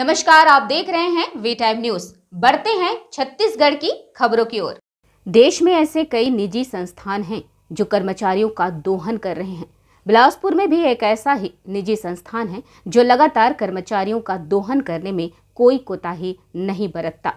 नमस्कार आप देख रहे हैं वी टाइम न्यूज बढ़ते हैं छत्तीसगढ़ की खबरों की ओर देश में ऐसे कई निजी संस्थान हैं जो कर्मचारियों का दोहन कर रहे हैं बिलासपुर में भी एक ऐसा ही निजी संस्थान है जो लगातार कर्मचारियों का दोहन करने में कोई कोताही नहीं बरतता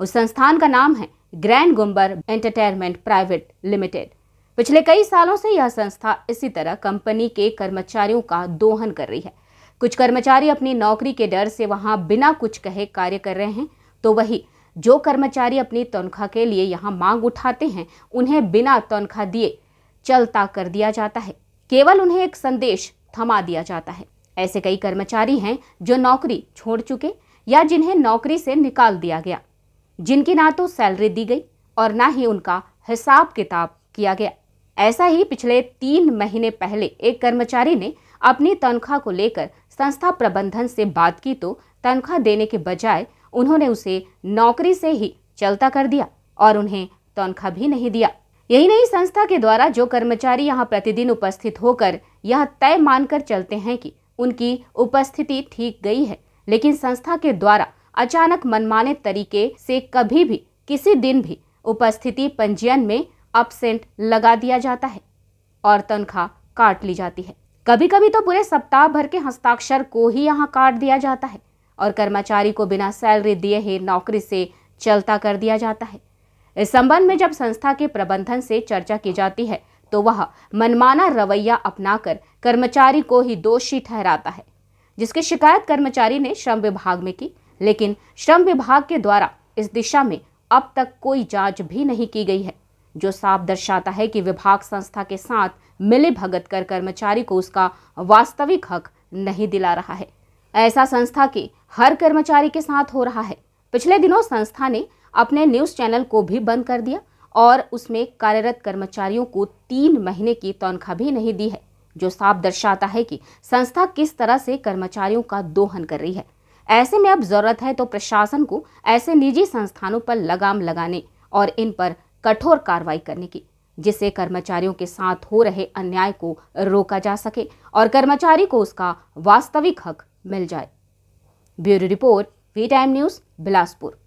उस संस्थान का नाम है grand Gumber entertainment private limited पिछले कई सालों से यह संस्था इसी तरह कंपनी के कर्मचारियों का दोहन कर रही है कुछ कर्मचारी अपनी नौकरी के डर से वहां बिना कुछ कहे कार्य कर रहे हैं तो वही जो कर्मचारी अपनी तनख्वाह के लिए यहाँ मांग उठाते हैं उन्हें बिना तनख्वाह दिए चलता कर दिया जाता है केवल उन्हें एक संदेश थमा दिया जाता है ऐसे कई कर्मचारी हैं जो नौकरी छोड़ चुके या जिन्हें नौकरी से निकाल दिया गया जिनकी ना तो सैलरी दी गई और ना ही उनका हिसाब किताब किया गया ऐसा ही पिछले तीन महीने पहले एक कर्मचारी ने अपनी तनख्वाह को लेकर संस्था प्रबंधन से बात की तो तनख्वाह देने के बजाय उन्होंने उसे नौकरी से ही चलता कर दिया और उन्हें तनख्वाह भी नहीं दिया यही नहीं संस्था के द्वारा जो कर्मचारी यहाँ प्रतिदिन उपस्थित होकर यह तय मानकर चलते हैं कि उनकी उपस्थिति ठीक गई है लेकिन संस्था के द्वारा अचानक मनमाने तरीके से कभी भी किसी दिन भी उपस्थिति पंजीयन में अपसेंट लगा दिया जाता है और तनख्वाह काट ली जाती है कभी कभी तो पूरे सप्ताह भर के हस्ताक्षर को ही यहाँ काट दिया जाता है और कर्मचारी को बिना सैलरी दिए ही नौकरी से चलता कर दिया जाता है इस संबंध में जब संस्था के प्रबंधन से चर्चा की जाती है तो वह मनमाना रवैया अपनाकर कर्मचारी को ही दोषी ठहराता है जिसकी शिकायत कर्मचारी ने श्रम विभाग में की लेकिन श्रम विभाग के द्वारा इस दिशा में अब तक कोई जांच भी नहीं की गई है जो साफ दर्शाता है कि विभाग संस्था के साथ मिले भगत कर कर्मचारी को उसका वास्तविक हक नहीं दिला रहा है ऐसा संस्था के हर कर्मचारी के साथ हो रहा है पिछले दिनों संस्था ने अपने न्यूज चैनल को भी बंद कर दिया और उसमें कार्यरत कर्मचारियों को तीन महीने की तनख्वाह भी नहीं दी है जो साफ दर्शाता है कि संस्था किस तरह से कर्मचारियों का दोहन कर रही है ऐसे में अब जरूरत है तो प्रशासन को ऐसे निजी संस्थानों पर लगाम लगाने और इन पर कठोर कार्रवाई करने की जिससे कर्मचारियों के साथ हो रहे अन्याय को रोका जा सके और कर्मचारी को उसका वास्तविक हक मिल जाए bureau report V time news Bilaspur